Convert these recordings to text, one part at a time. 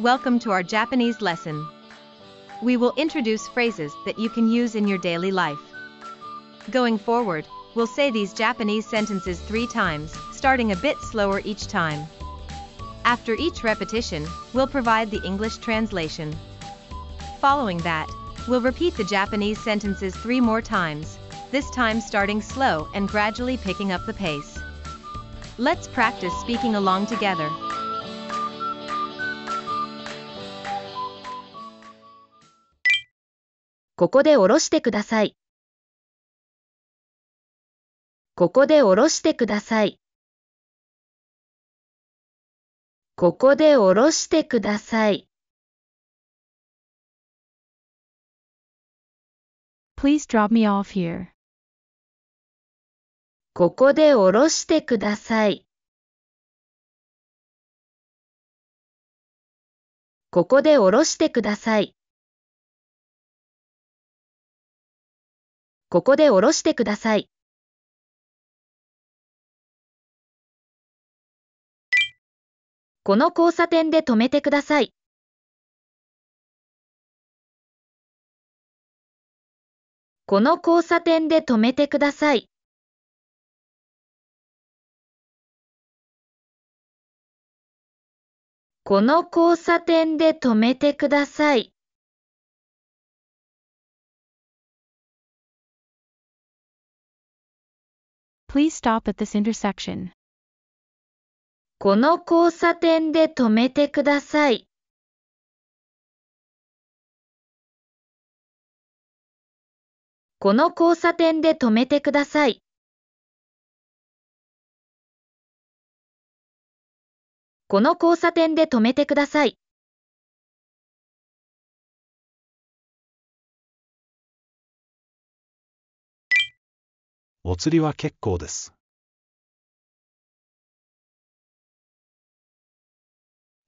Welcome to our Japanese lesson. We will introduce phrases that you can use in your daily life. Going forward, we'll say these Japanese sentences three times, starting a bit slower each time. After each repetition, we'll provide the English translation. Following that, we'll repeat the Japanese sentences three more times, this time starting slow and gradually picking up the pace. Let's practice speaking along together. ここでおろしてください。ここでおろしてください。ここでおろしてください。Please drop me off here. ここでおろしてください。ここでおろしてください。ここで下ろしてください。この交差点で止めてください。この交差点で止めてください。この交差点で止めてください。Please stop at this intersection. この交差点で止めてください。この交差点で止めてください。この交差点で止めてください。お釣りは結構です。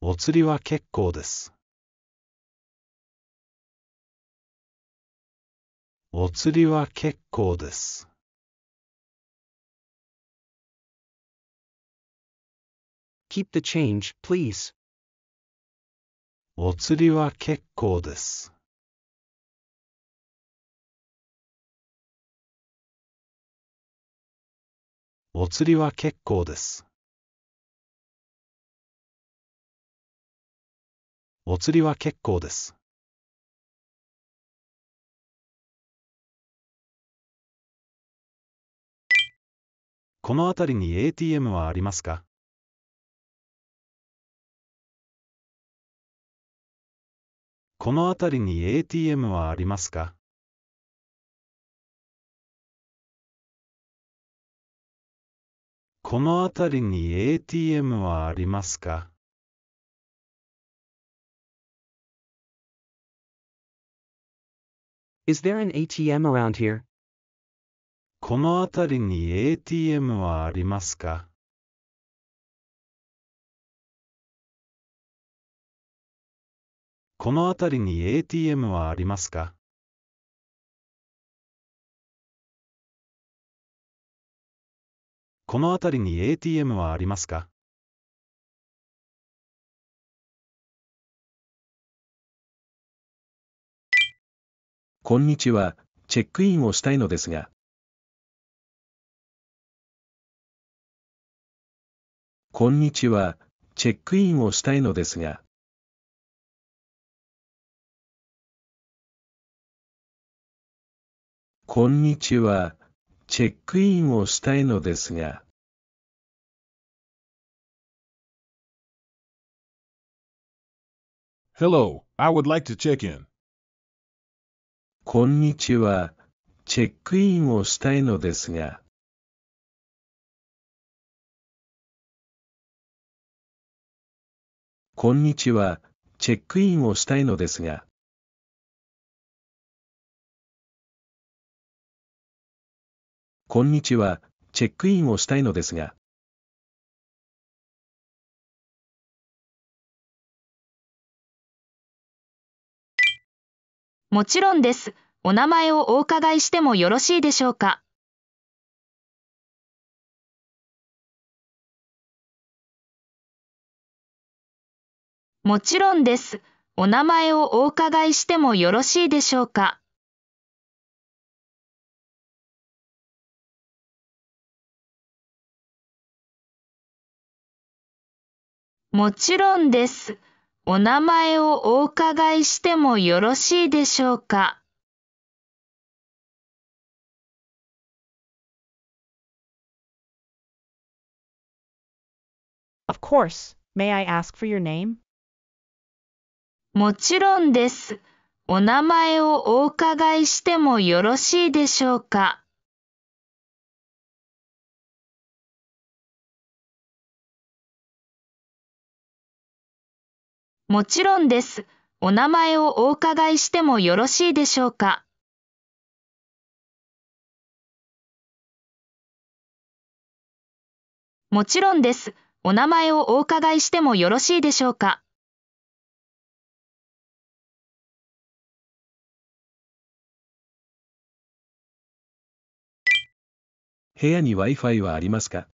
お釣りは結構です。お釣りは結構です。Keep the change, please. お釣りは結構です。お釣りは結構です。お釣りは結構です。この辺りに ATM はありますかこの辺りに ATM はありますかこの辺りに ATM はありますかこの辺りに ATM はありますかこの辺りに ATM はありますかこの辺りに ATM はありますかこんにちは、チェックインをしたいのですが。こんにちは、チェックインをしたいのですが。こんにちは、チェックインをしたいのですが、Hello, I would like to check in. こんにちは。チェックインをしたいのですが。こんにちは。チェックインをしたいのですが。こんにちは、チェックインをしたいのですが。もちろんです。お名前をお伺いしてもよろしいでしょうか。もちろんです。お名前をお伺いしてもよろしいでしょうか。もちろんです。お名前をお伺いしてもよろしいでしょうか。Of course. May I ask for your name? もちろんです。お名前をお伺いしてもよろしいでしょうか。もちろんです。お名前をお伺いしてもよろしいでしょうかもちろんです。お名前をお伺いしてもよろしいでしょうか部屋に Wi-Fi はありますか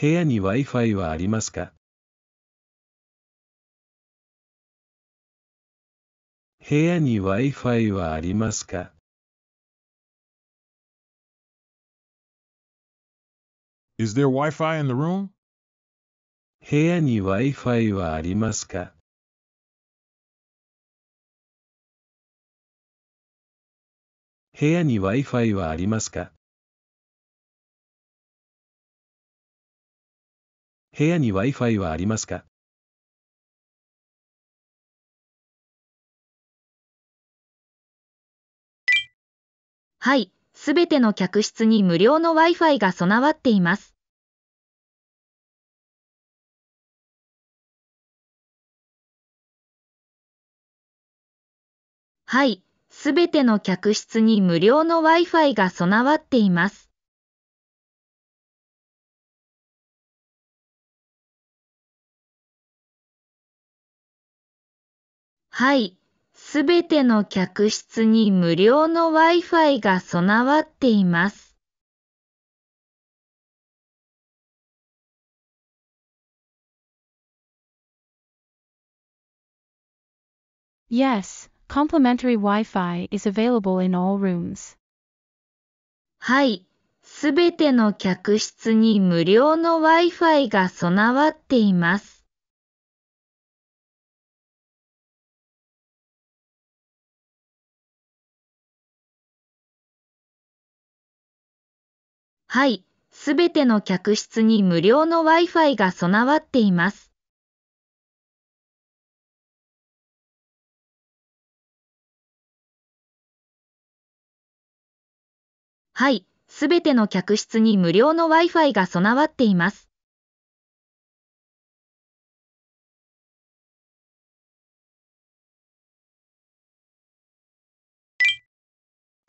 部屋に Wi-Fi はありますか部屋に Wi-Fi はありますか部屋に Wi-Fi はありますか部屋に Wi-Fi はありますか部屋に Wi-Fi はありますかはい、すべての客室に無料の Wi-Fi が備わっています。はい、すべての客室に無料の Wi-Fi が備わっています。はい。すべての客室に無料の Wi-Fi が備わっています。Yes, complimentary Wi-Fi is available in all rooms. はい。すべての客室に無料の Wi-Fi が備わっています。はい、すべての客室に無料の Wi-Fi が備わっています。はい、すべての客室に無料の Wi-Fi が備わっています。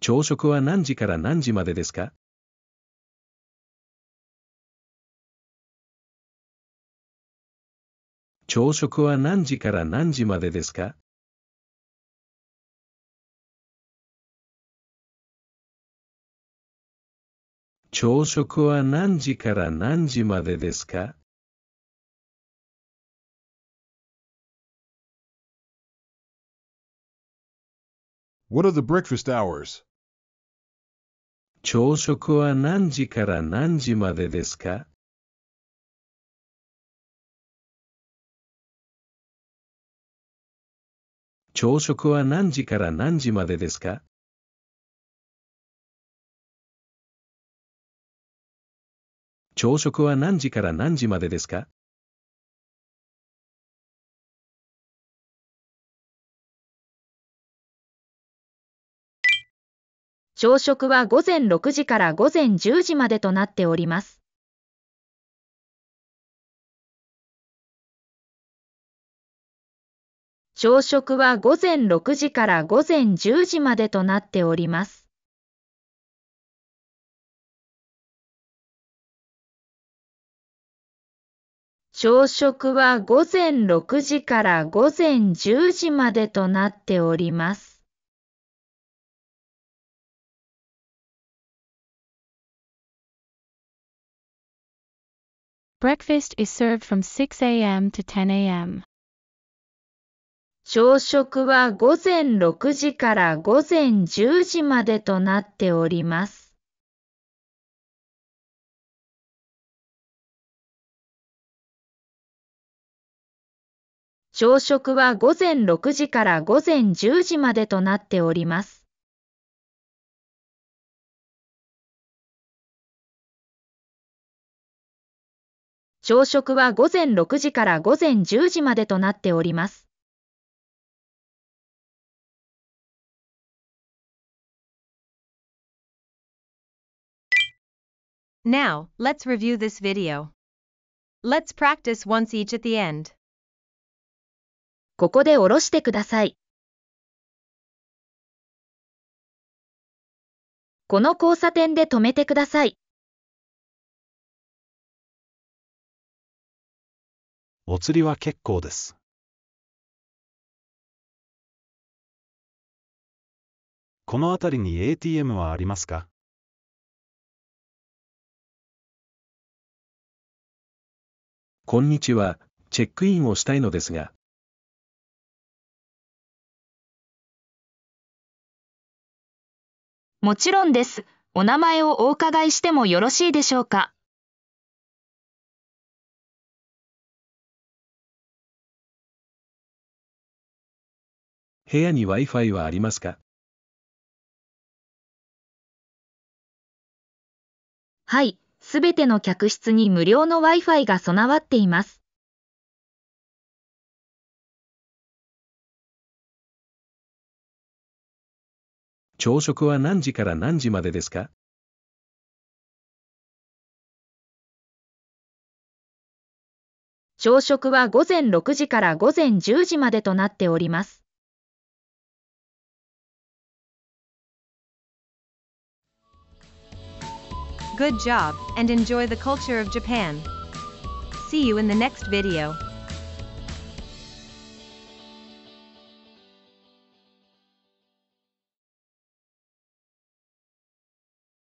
朝食は何時から何時までですか朝食は何時から何時までですか朝食は何時から何時までですか朝食は何時から何時までですか朝食は何時から何時までですか朝食は何時から何時までですか朝食は午前6時から午前10時までとなっております。朝食は午前6時から午前10時までとなっております。朝食は午前6時から午前10時までとなっております。Breakfast is served from 6 a.m. to 10 a.m. 朝食は午前6時から午前10時までとなっております。朝食は午前6時から午前10時までとなっております。朝食は午前6時から午前10時までとなっております。Now, let's review this video. Let's practice once each at the end. ここで下ろしてください。この交差点で止めてください。お釣りは結構です。この辺りに ATM はありますかこんにちは、チェックインをしたいのですが。もちろんです。お名前をお伺いしてもよろしいでしょうか。部屋に Wi-Fi はありますかはい、すべての客室に無料の Wi-Fi が備わっています。朝食は何時から何時までですか朝食は午前6時から午前10時までとなっております。Good job, and enjoy the culture of Japan. See you in the next video.